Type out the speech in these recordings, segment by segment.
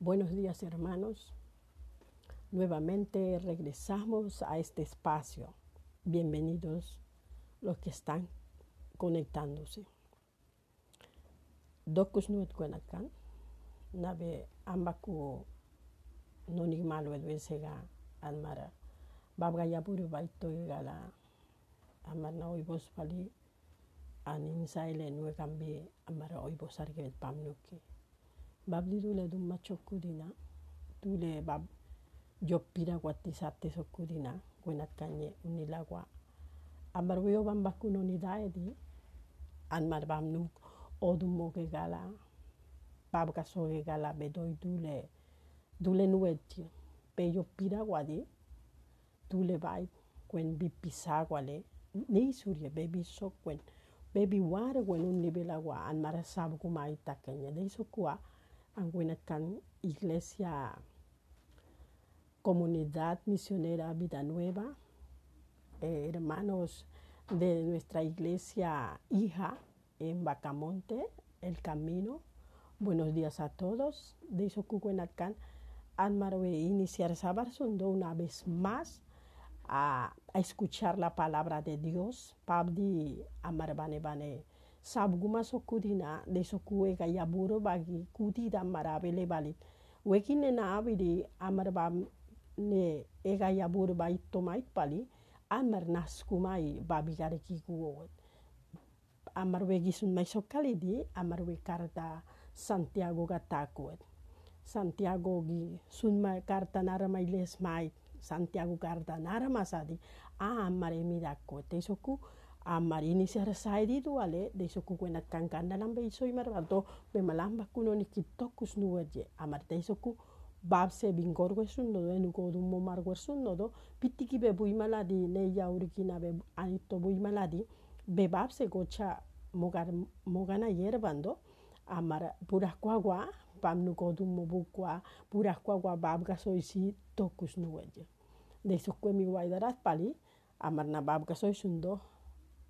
Buenos días hermanos. Nuevamente regresamos a este espacio. Bienvenidos los que están conectándose. Docus nuet cuenacan, nabe ambaku nonigmalo eduensega almara. Babga yapuru baito gala amarna oibos pali aninsaile nuegambi amara oibos Argel pamnuki. bab dule ne dum macho kudina tu bab job pira guati sabte so kudina buena amar guio bam bas dae du bam nu odum gala bab kaso gala be doi tu ne pe yo guadi quen bai, bi pisa guale ne bebi e baby so quen Baby, why are Anguinacán, Iglesia Comunidad Misionera Vida Nueva, eh, hermanos de nuestra iglesia hija en Bacamonte, El Camino. Buenos días a todos. De Isocucuenacán, Anmarwe, eh, Iniciar Sabarsundo una vez más a, a, escuchar la palabra de Dios. Pabdi Amarbanebane sabguma soku dina de soku ega bagi kuti da marabele bali wekin abide, naabi ne ega yaburo bai tomai pali amar naskumai babi gare amar wegi mai sokali di amar we karta Santiago gata takut Santiago gi sun karta naramai Santiago karta naramasadi a amar emi dakot esoku soku amari ni saidi tu ale de so ku kuena kangkanda nambe soy marvanto me malamba kuno ni amar babse bingor gwesun do enu ko dum momar do pitiki be bui maladi ne ya be anito bui maladi be babse gocha mogar mogana yerbando amar puras cuagua pam nu dumo dum puras cuagua kwagwa babga soisi tokus de so ku mi pali amar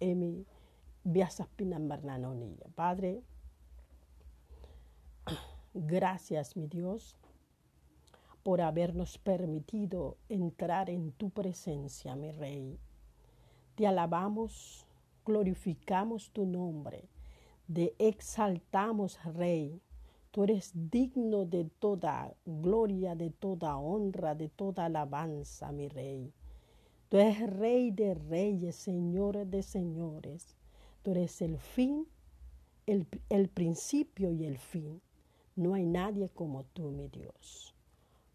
emi Padre, gracias mi Dios por habernos permitido entrar en tu presencia, mi Rey. Te alabamos, glorificamos tu nombre, te exaltamos, Rey. Tú eres digno de toda gloria, de toda honra, de toda alabanza, mi Rey. Tú eres rey de reyes, Señor de señores. Tú eres el fin, el, el principio y el fin. No hay nadie como tú, mi Dios.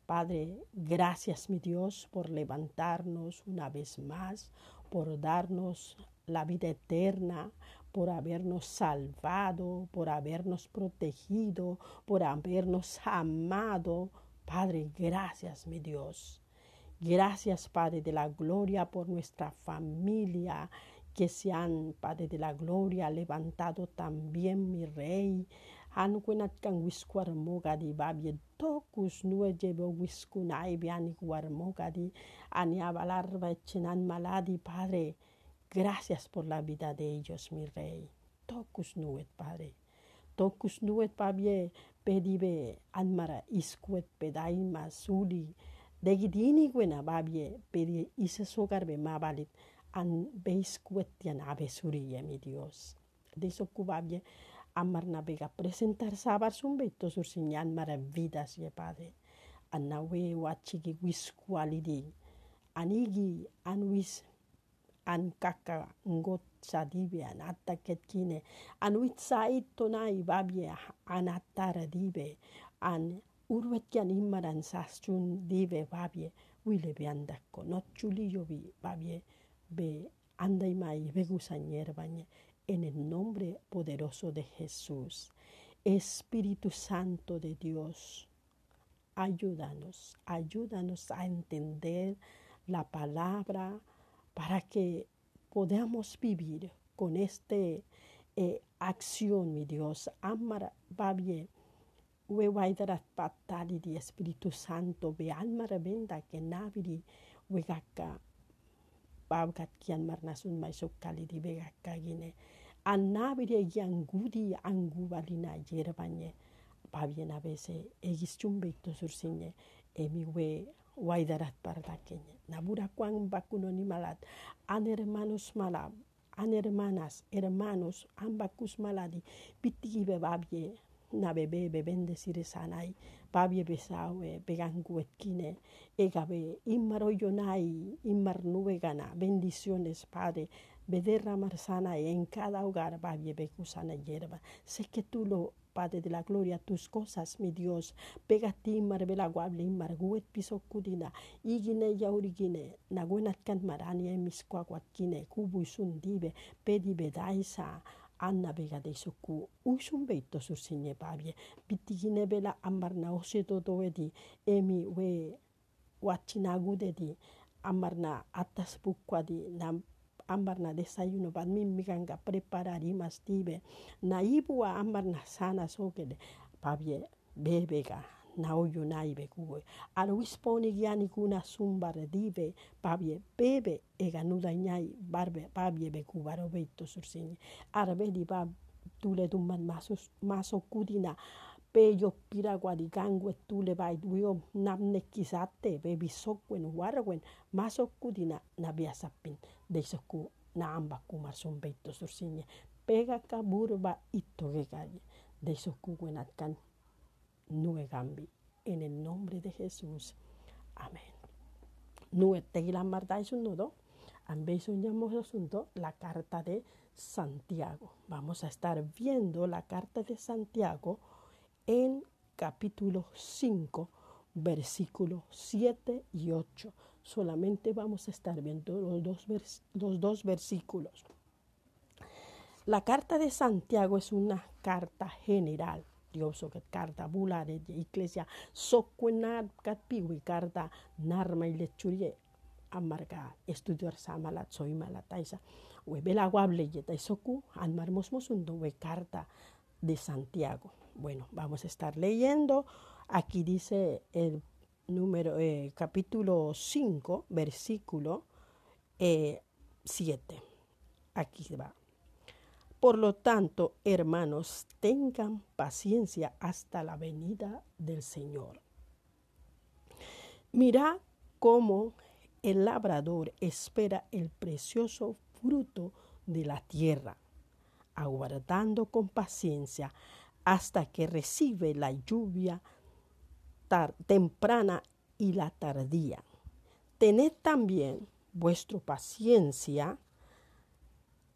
Padre, gracias, mi Dios, por levantarnos una vez más, por darnos la vida eterna, por habernos salvado, por habernos protegido, por habernos amado. Padre, gracias, mi Dios. Gracias, Padre de la Gloria, por nuestra familia que se han, Padre de la Gloria, levantado también, mi Rey. Han kunat kang wiskuarmo babie tokus nue jebo wiskunai biani kuarmo di ani maladi, Padre. Gracias por la vida de ellos, mi Rey. Tokus nuet, Padre. Tokus nuet, Pabie, pedibe, anmara, iskuet, pedaima, Degi dini gwena babye pedi isa sogar be mabalit an beis abe suriye eh, mi Dios. Deso amarna amar presentar sabar tosur sinyan maravidas ye padre. Anawe wachigi wis anigi anwis ankaka an kaka ngot sadibe an kine an wit babye an urvetyanin maransasun dive babie wile be no babie be anda y mai bañe en el nombre poderoso de Jesús. Espíritu Santo de Dios, ayúdanos, ayúdanos a entender la palabra para que podamos vivir con esta eh, acción, mi Dios. Amar va bien Ue waidarat Di Espiritu Santo, ve alma que naviri, wegaka, pavgat kian marnasun maiso kaliri, wegaka gine, anaviri e gian gudi angu valina yerbanye, e pavien a veces, e Sursine chumbeito emi we waidarat pardaqueñe, nabura cuan ni malat, an hermanos malab, an hermanas, hermanos, ambacus maladi, pitibe babie, na bebe de sire sanai babie besawe peganguetkine egabe inmar hoyonai inmar nube gana bendiciones padre bederra marzana en cada hogar babie becusana yerba, sé que tú lo Padre de la gloria, tus cosas, mi Dios. Pegati marvela guable marguet piso kudina. Igine yaurigine. Naguenat kan marania miscuaguatquine. cubo y sundibe, Pedi bedaisa. Anna vega dei soccu, un sumbetto sur signe pavie, bittichine bela ammarna oseto doveti, emi we waccinagudeti, ammarna attas pukkwati, nam ambarna desayuno padmin mikanga preparari mastive na ibua ambarna sana sokele pavie bebega naoyonai kuwe. Aruisponi giani kuna sumbar dibe, babie, bebe, eganuda ñai, barbe, babie beku, barobeito sursini. Arbedi bab, tule dumman masos, maso kudina, peyo piraguari gangue tule bai duio namne kisate, bebi sokwen, warwen, maso kudina, nabia sapin, deisoku, naamba kumar sumbeito sursini. Pega kaburba, itto gegaye, deisoku wenatkan. Nue Gambi. En el nombre de Jesús. Amén. Nue Teila Mardai el asunto la carta de Santiago. Vamos a estar viendo la carta de Santiago en capítulo 5, versículos 7 y 8. Solamente vamos a estar viendo los dos, los dos versículos. La carta de Santiago es una carta general que carta bula de iglesia sokwena kat piwi carta narma y lechurie amarga estudiar sama la tsoima la taisa we bela guable y taisoku anmar mosmosundo we carta de Santiago. Bueno, vamos a estar leyendo. Aquí dice el número eh, capítulo 5, versículo eh, 7. Aquí va. Por lo tanto, hermanos, tengan paciencia hasta la venida del Señor. Mirad cómo el labrador espera el precioso fruto de la tierra, aguardando con paciencia hasta que recibe la lluvia temprana y la tardía. Tened también vuestra paciencia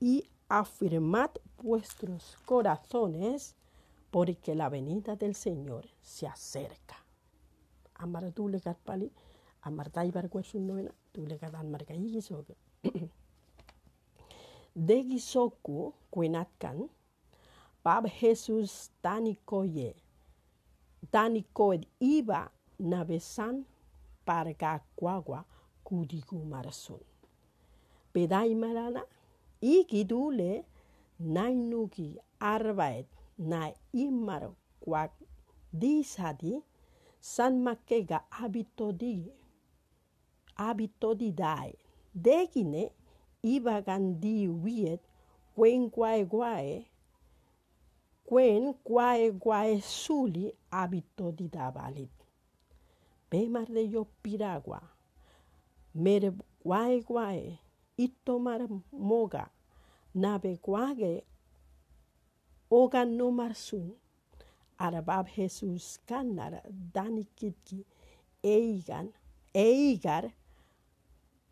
y afirmad vuestros corazones, porque la venida del Señor se acerca. Amar dulegat pali, amar daibar guesun novena, dulegat anmarga De Degisoku kuenatkan, bab Jesús tanikoye, ed iba navesan parga cuagua kudigu marasun. marana, Igidule nainuki arbait na imar cuac disadi san di habitodi habitodidae degine ibagandi wiet quen guae guae quen guae guae suli de yo piragua mer guae y moga, oga no sun Arabab Jesús Canar, Danikitki, Eigan, Eigar,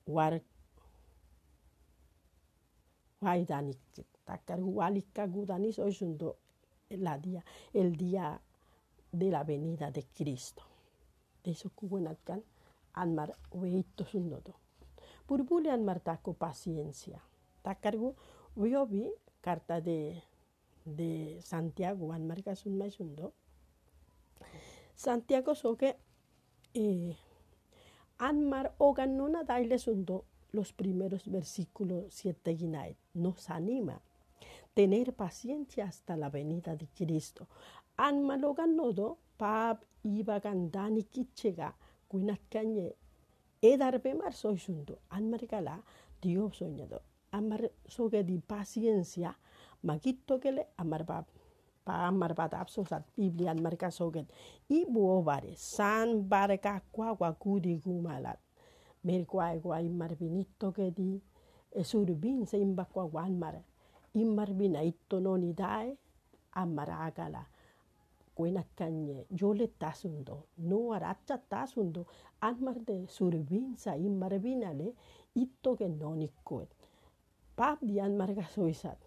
War, danikit, Takar, hualika Gudanis, hoy la día, el día de la venida de Cristo. De eso, Anmar, Weito, Sundodo burbulian martaco paciencia. Tacargo, cargo vi carta de, de Santiago, an Marcas un Santiago soque, eh, Anmar ogan nona daile los primeros versículos 7 Ginaet. Nos anima tener paciencia hasta la venida de Cristo. ogan nodo, pab iba gandani kichega, kuinat cañe edar pemar soy junto amar cala dios soñado amar soge di paciencia magito que le pa amar va da absoluta biblia amar buo bare san barca cua cua gumalat. gumala mer cua cua imar vinito que di esur bin se imba cua guan mar imar vinaito no ni dae yo le tasundo no aracha tasundo de surbin y imarvinale itto que nonikkoet pap dian marga soisat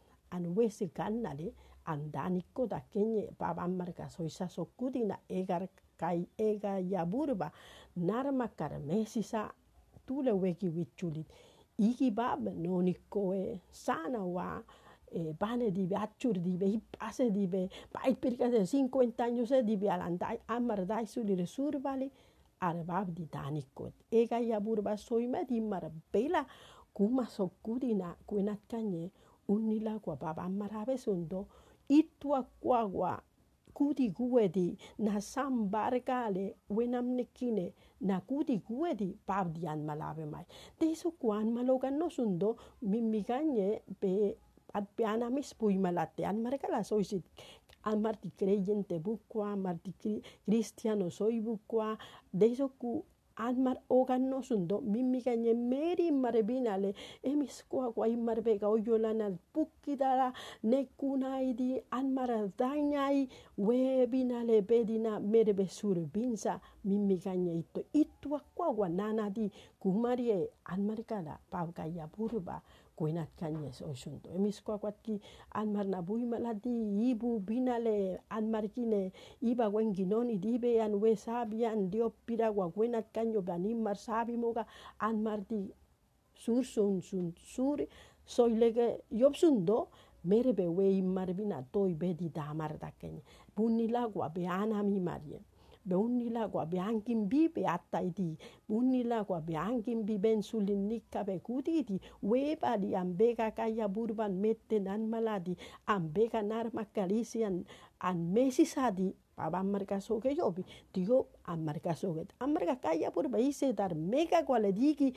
canale, andanico da queñe pap so soisa sokudina egar kai ega yaburba narma Carmesisa, tule weki wichulit igi bab sana sanawa eh, Banedibe, di be Paipirka de 50 años eh, dibe... Alandai, Amardai, Suliresur, vale, Arbab Ditanicot, Ega Yaburba, soy Di Marbela, Kuma so Kuenat Cañe, Unila, marabe sundo... Itua Cuagua, kudi guedi na sam bargale wenam nekine na kudi guedi pavdian malabemai. De eso kuan malogan no sundo mimiganye be Piana pui malate, an marcala soy si marti creyente bucua, marti cristiano soy bucua, de eso anmar ogan no sundo mimiga meri marbinale emis kwa kwa imar bega oyolana pukidara mar webinale bedina merbe binsa mimiga nye ito itwa di kumarie anmarkala pavga ya burba kuinat kanyes oshunto emiskuakuatki Maladi ibu binale Anmargine iba wenginon dibe an we sabi an dio piragua kuinat kanyo banimar sabi moga anmarti sur sun sun sur soy lege yobsundo mere be we immar bina toy be di damar dakene bunilagua be marien beunilagua beangimbi beattaidi beunilagua beangimbi bensulinnikka bekutidi webadi ambega kaya burban metin anmaladi ambega narmakkalisian anmesisadi paban markasoge yobi digo an markasoge an marka kaya burba ise dar mega kualedigi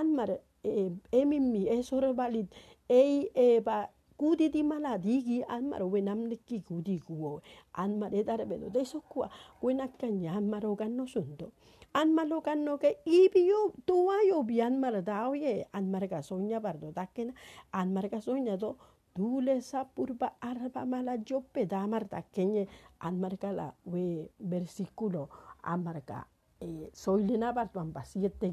anmar e eh, esorbalit eh, ei eba gudi di mala digi we wenam ki gudi guo de dar bedo de so kwa nakanya gan no sundo gan no ke ibio tuwa yo bi almar dao ye almar ga soña bardo dakena almar ga soña do dule sa purba arba mala yo martaquenye, dakenye almar la we versículo Amarka eh, soy bardo ambasiete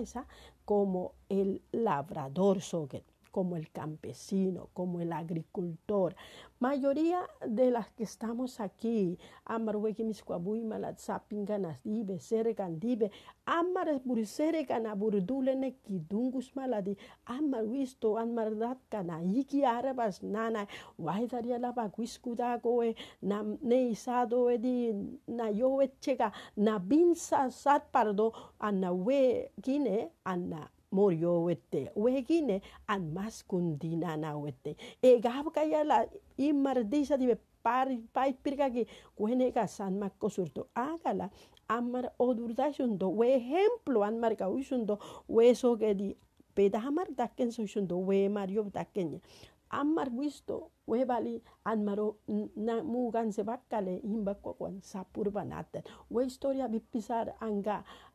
esa, como el labrador soget como el campesino, como el agricultor. Mayoría de las que estamos aquí, Amarweki Miscuabuy, Malatzapin, Ganadibe, Sergandibe, Amar Bursere, burdule nekidungus Maladi, Amar Wisto, Amardat, Ganaiki, Arabas, Nana, Waidaria eh, Nam Neisado, Edi, eh, Nayoe, eh, Chega, Nabin sat Pardo, Anawe, Guine, Ana murió wete wegine an mas kundina na wete e eh, gab kaya la imar dibe par pai pirga ki kuene ka san ma kosurto agala amar odurdashundo we ejemplo an marga ushundo we so que di pedamar daken so shundo we mario daken amar visto we bali an maro na mugan se bakale sapur we historia bipisar anga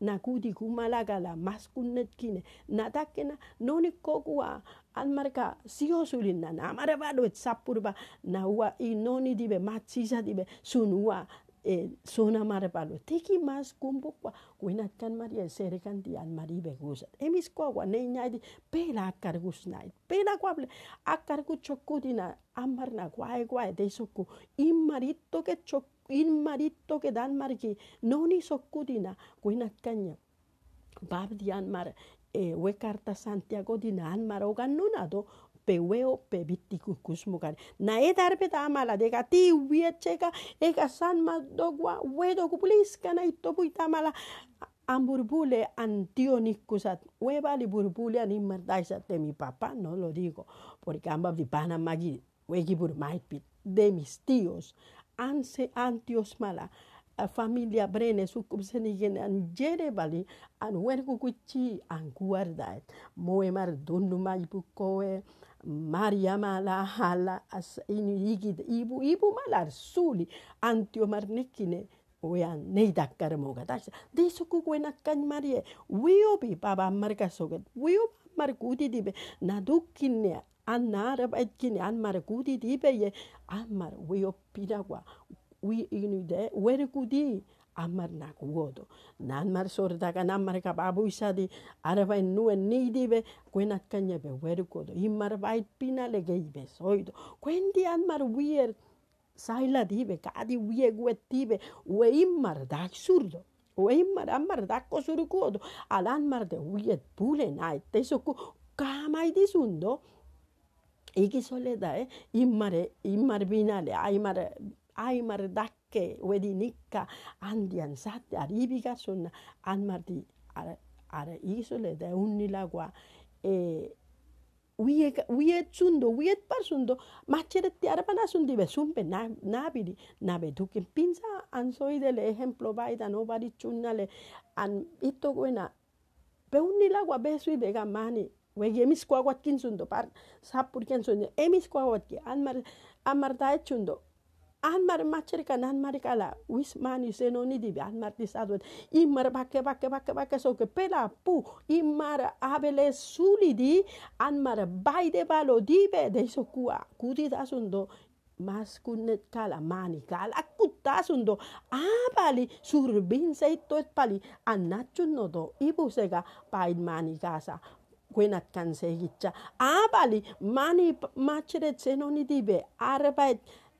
nakuti kumalakala maskunetkine natakena noni kokua almarka sigosulina namaraba doet sapurba naua inoni dibe matsisa dibe sunua suna mare palo tiki mas kumbu kwa kuina kan maria sere kan di an mari be gusa emis kwa wa akargu txokutina, di pela akar gus nai pela kwa ble akar ku choku di amar na e e de ke ke dan di bab di e, we santiago di na an peweo weo kusmukan. Nae na ta mala de gati wia ega e san ma dogwa wedo kupulis itopu amburbule Antionikusat hueva li burbule animardaisat de mi papá no lo digo porque amba... vipana magi wegi burmaipit de mis tíos anse antios mala a familia brene su kupsenigen an jere bali an an Marjamala hala igid ibu ibu malar suli antio marnikine oya neida karmoga tasha diso kuwena kan marie wiobi baba marka soget wiob markudi dibe nadukinne an narab etkine an markudi dibe ye an mar wiob piragua wi inude werkudi Amar na kugodo. Namar sorda ka namar ka nuen isadi. Araba inu en nidi be. Kuena kanya be wero kodo. Imar bait pina legei be soido. Kuendi amar wier saila di be. Kadi wier gueti be. Ue imar da surdo. Ue imar amar da kosuru kodo. Al amar de wier pule nae. Teso sundo. Eh? imar binale, Aimar dak que wedi nika andian sat aribiga sun an marti isole de unilagua e We wie chundo wie parsundo machere ti arpana nabidi nabe pinza an soy le ejemplo baida no chunale an ito buena pe unilagua besu i mani Wege emis par sapur kinsundo emis ki anmar anmar tae anmar macerika nan marikala wis mani ah, seno ah, ni di anmar di sadwet imar bakke bakke bakke bakke so ke imar abele suli di anmar baide balo dibe, deizokua. de so kua kala mani kala akutta sundo abali surbin seito pali annachun nodo ibu sega pain mani kasa Quena canse gitcha. Abali, mani macere zenoni dibe. Arbaet.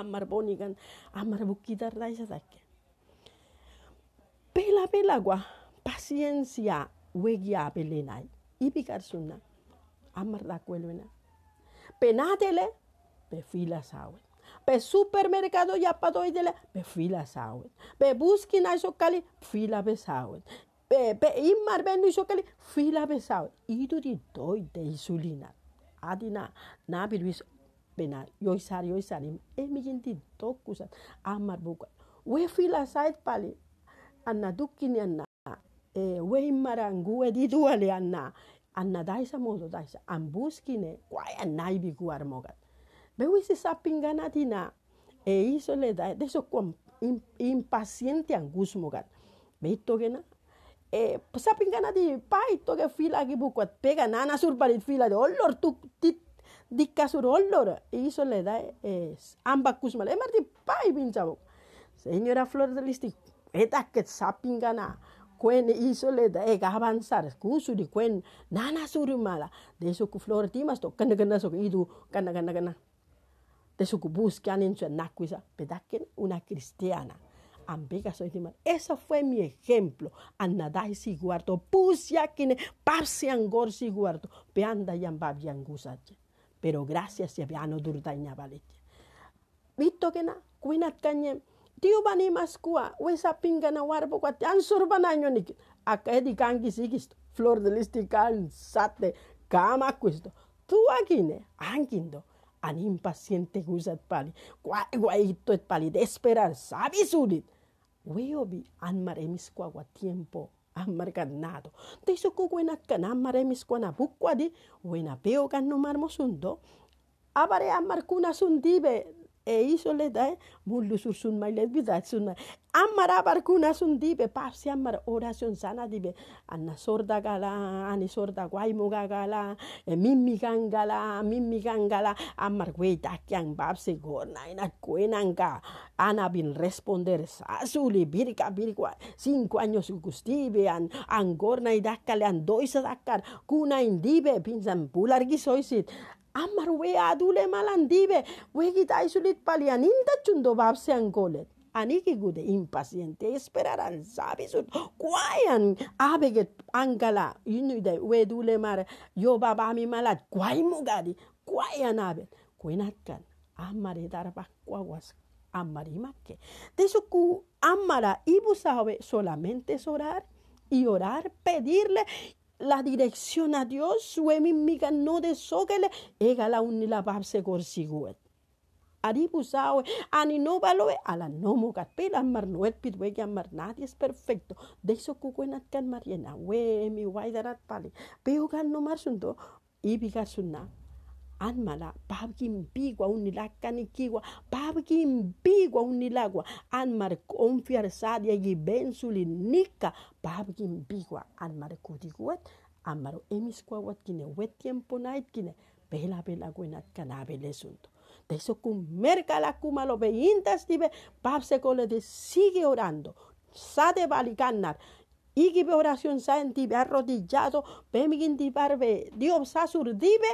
амар буунигаан амар bukitarlaisadakke pela pelagua paciencia y picar suna, amar cuelvena. penatele pe fila pe supermercado ya padoidele pe fila sawen pe buskina cali, fila besawen pe pe immar bennu y fila di iduri de insulina adina nabiruis bena yoisar yoisarim emigin di tokusat amar bukat we feel aside pali anna dukkini anna e we imarangu duale anna anna daisa modo daisa ambuskine kwai anai bi guar mogat be we sapingana dina e iso le da de so kom impaciente angus be togena e eh, sapingana di pai toge fila gibukat pega nana surpalit fila de olor tu δικαστήριο όλων ίσως λέτε αν πακούσουμε λέμε τι πάει πίντσαβο señora Flor de Listic eta que sapingana cuen da, e gavansar, avanzar di cuen nana surumala. μάλα de eso que Flor timas to cana cana so idu cana cana cana de eso que buscan en su anacuisa pedaquen una cristiana ambega soy timas Eso fue mi ejemplo anadai guardo, pusia kine si siguarto peanda yambab yangusache pero gracias ya piano durdaña valetia. Visto que na, kuinat kanye, tiu bani huesa wesa na warbo kwati, ansurban a niki, di kangi sigisto, flor de listical, sate, kama kuisto, tu akine, anquindo an impaciente gusat pali, guay guayito et pali, de esperar, sabi sudit, weobi, anmar emiscua tiempo, amarganado teisoco huenacana mare miscuanabucuadi huenabeogan no marmosundo avare amarcuna sundibe e le da mullu sur sun mai amara barkuna dibe papsi amara oración sana dibe anna sorda gala ani sorda guaymo gala e eh, mimmi gangala mimmi gangala amar babse gorna ina kuenanga ana bin responder sasuli birka birka cinco años gustibe an angorna idakale an doisa dakar kuna indibe pinzan pulargi soisit Ammar ве адуле malandive, вегит chundo babse angolet aniki gude impaciente esperaran sabisut guayan abeget angala inuide wedule mare yo baba mi malat guay mugadi guayan abet kuinatkan amare dar guaguas amari que. de su cu amara ibusabe solamente es orar y orar, pedirle la dirección a Dios, amiga, no de sogele, egala unila babse gorsiguet. Ari busawe, ani no baloe, ala no mogat pela mar noet mar nadie es perfecto. De eso kukuenat mariena, we mi guaidarat pali. Peugal no ibi ibigasuna anmala babgin bigua unilakani kigua bigua unilagua anmar confiar gi bensuli nika babgin bigua anmar kudiguat amaro emiscuawat kine wet tiempo night kine bela bela guenat canabele sunto de eso con merca la cuma lo veintas tibe babse cole de sigue orando sade baliganar y oración sa en tibe arrodillado bemigin barbe dios sasur dibe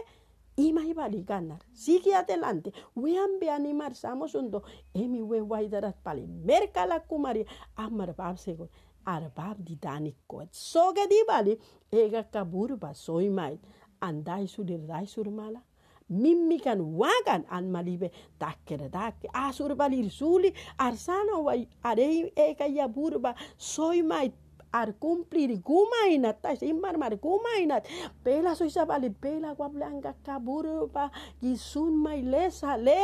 sigue adelante. ganar be animar samos undo. Emi we darat pali. Merca la kumari. Amar bab segun. Arbab di dani que Soge di bali. Ega kaburba soy mai. Andai sudir dai surmala. Mimikan wagan an malibe dake, asur Suli, arsano arsana wai arei burba soy soimai arkumplir inat, ta imar mar inat pela soy sabali pela gua blanca kaburuba gisun mailesa le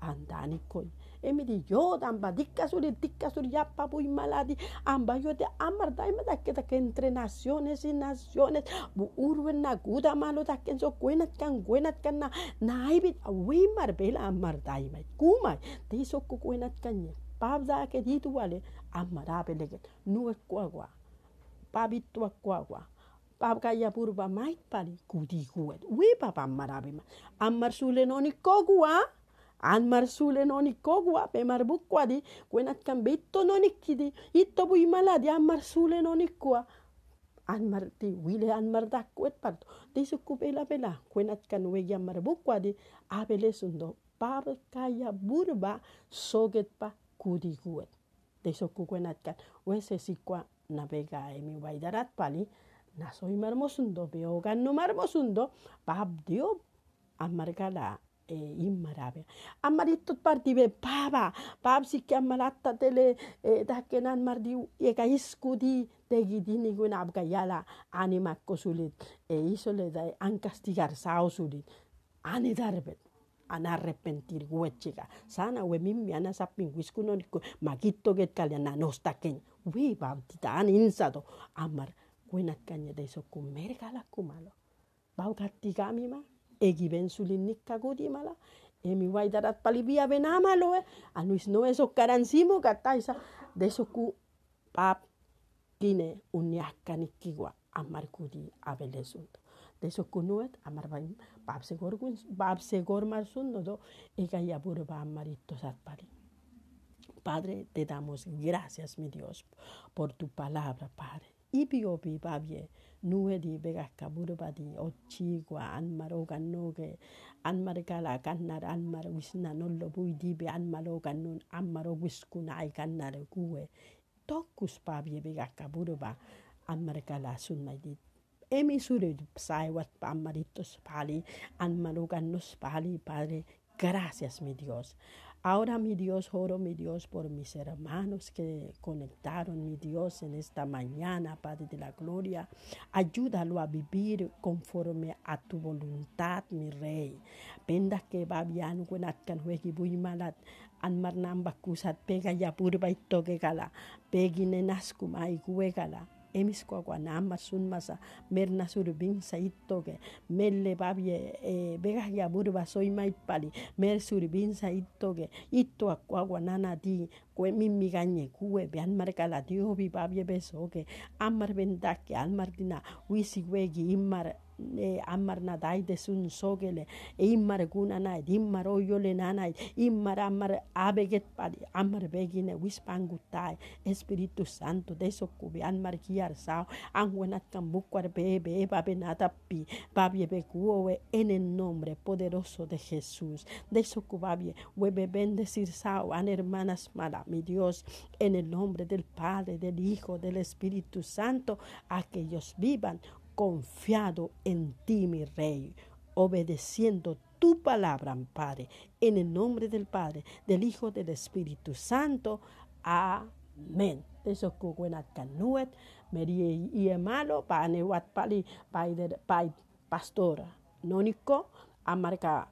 andani mi emidi amba dikka suri yappa bui maladi amba te amar daima que entre naciones y naciones bu urwen na guda malo dakken so kuenat kan kuenat kan na naibit awimar bela amar daima kumai te so kuenat pabda vale. jitu wale amara es. cuagua, kwagwa pabitua cuagua, pabka ya purba mai pali kudi kuet we papa marabe ma amar sule noni Amar, sule noni pe marbu kwadi kwenat kambito noni kidi itto bui maladi Amar, sule noni kwa anmar ti wile amar, da kuet parto su kupela pela kwenat kanwe ya marbu abele sundo pabka ya burba soget pa kuriguet. De sokuguenatkan, wese sikwa navega emi waidarat pali, nasoy marmosundo, beogan no marmosundo, bab dio amargala eh, eh, e partibe baba, si Malata tele ega iskudi gidini abgayala e isole da an castigar sao ana arrepentir huechiga sana we mi ana sapin no magito get na nosta ken we an insado amar kuinat kanya de so kumerga la kumalo bau kattigamima egi sulin, nikka godimala emi darat, palibia benamalo eh anuis no eso karansimo kataisa de so ku pap tine uniakkanikkiwa amar kudi abelesunto de so kunuet amar 밥세 고르군 밥세 고르말순 너도 Padre, te damos gracias, mi Dios, por tu palabra, Padre. Ibio babie, nue di begaca di, ochigua, anmarogan noge, anmargala cannar, anmar wisna nollo bui anmalogan nun, anmaro cannar gue. Tocus pabie begaca burba, anmargala sunna emisuu debisay pali, Padre, nos pali Padre, gracias, mi Dios. Ahora, mi Dios, oro, mi Dios, por mis hermanos que conectaron, mi Dios, en esta mañana, Padre de la Gloria. Ayúdalo a vivir conforme a tu voluntad, mi Rey. Penda que va bien, malat, anmarnamba pega ya purba y toque gala, peguine y huegala emis kwa kwa nama sun masa mer nasur bin saito ke mer babie eh, vegas ya burba soy mai pali mer surubin bin saito ke ito kwa nana di kwe mi mi gañe bian mar dio vi babie beso amar almar dina wisi wegi imar Amar na dai de sun sogele immar guna na immar oyole le na immar abeget padi amar begine wispangutai espíritu santo de cubi ammar kiar sao anguenat bebe babenata pi babie bekuowe en el nombre poderoso de Jesús de sokubabie webe bendecir sao an hermanas mala mi Dios en el nombre del Padre del Hijo del Espíritu Santo aquellos vivan confiado en ti, mi Rey, obedeciendo tu palabra, Padre, en el nombre del Padre, del Hijo, del Espíritu Santo. Amén. Eso que kanuet, María y Emalo, Panewat Pali, Pastora, Nónico, Amarca.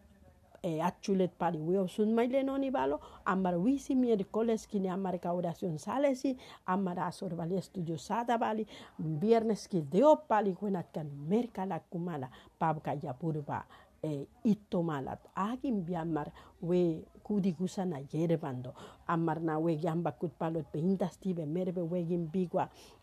e atxulet pari hueo zut mailen noni balo, amara huizi miercoles kine amara kauración salesi, amar azor bali estudio bali, viernes ki deo pali guenat kumala, pabka ya e malat. Agin bi amar hue kudi gusana yerbando, amar na hue bakut palo et merbe hue bigua,